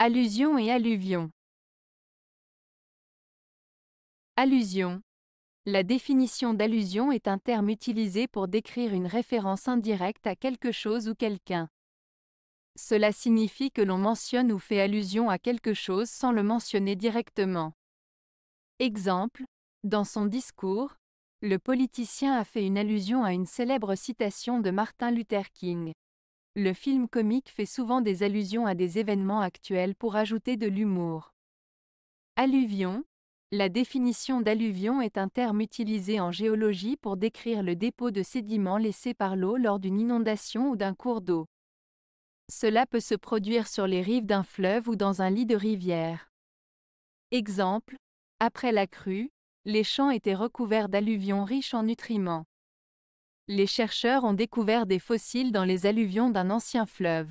Allusion et alluvion. Allusion. La définition d'allusion est un terme utilisé pour décrire une référence indirecte à quelque chose ou quelqu'un. Cela signifie que l'on mentionne ou fait allusion à quelque chose sans le mentionner directement. Exemple, dans son discours, le politicien a fait une allusion à une célèbre citation de Martin Luther King. Le film comique fait souvent des allusions à des événements actuels pour ajouter de l'humour. Alluvion. La définition d'alluvion est un terme utilisé en géologie pour décrire le dépôt de sédiments laissés par l'eau lors d'une inondation ou d'un cours d'eau. Cela peut se produire sur les rives d'un fleuve ou dans un lit de rivière. Exemple, après la crue, les champs étaient recouverts d'alluvions riches en nutriments les chercheurs ont découvert des fossiles dans les alluvions d'un ancien fleuve.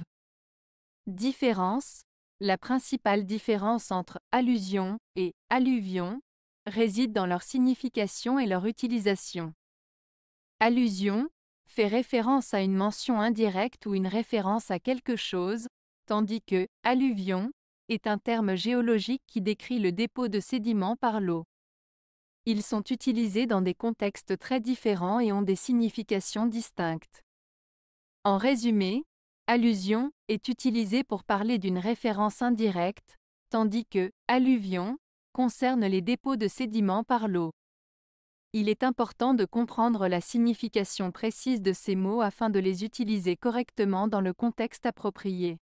Différence La principale différence entre allusion et alluvion réside dans leur signification et leur utilisation. Allusion fait référence à une mention indirecte ou une référence à quelque chose, tandis que alluvion est un terme géologique qui décrit le dépôt de sédiments par l'eau. Ils sont utilisés dans des contextes très différents et ont des significations distinctes. En résumé, allusion est utilisé pour parler d'une référence indirecte, tandis que alluvion concerne les dépôts de sédiments par l'eau. Il est important de comprendre la signification précise de ces mots afin de les utiliser correctement dans le contexte approprié.